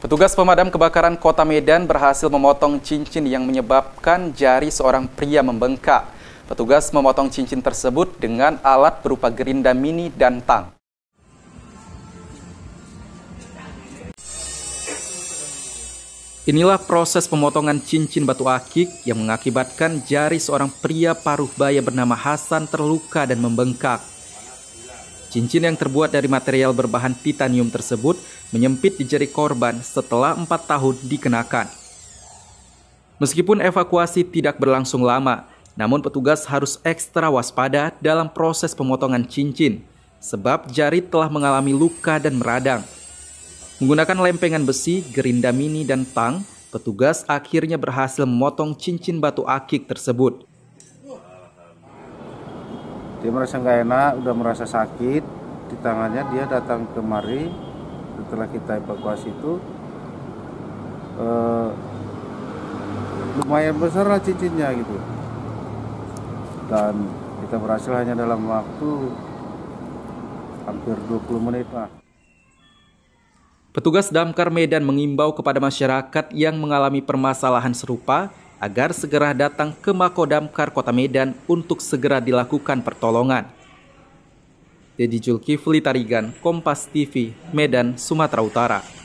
Petugas pemadam kebakaran kota Medan berhasil memotong cincin yang menyebabkan jari seorang pria membengkak. Petugas memotong cincin tersebut dengan alat berupa gerinda mini dan tang. Inilah proses pemotongan cincin batu akik yang mengakibatkan jari seorang pria paruh baya bernama Hasan terluka dan membengkak. Cincin yang terbuat dari material berbahan titanium tersebut menyempit di jari korban setelah empat tahun dikenakan. Meskipun evakuasi tidak berlangsung lama, namun petugas harus ekstra waspada dalam proses pemotongan cincin, sebab jari telah mengalami luka dan meradang. Menggunakan lempengan besi, gerinda mini, dan tang, petugas akhirnya berhasil memotong cincin batu akik tersebut dia merasa nggak enak udah merasa sakit di tangannya dia datang kemari setelah kita evakuasi itu eh, lumayan besar lah cincinnya gitu dan kita berhasil hanya dalam waktu hampir 20 menit lah. Petugas damkar Medan mengimbau kepada masyarakat yang mengalami permasalahan serupa agar segera datang ke Makodamkar Kota Medan untuk segera dilakukan pertolongan. Dedi Julkifli Tarigan, Kompas TV, Medan, Sumatera Utara.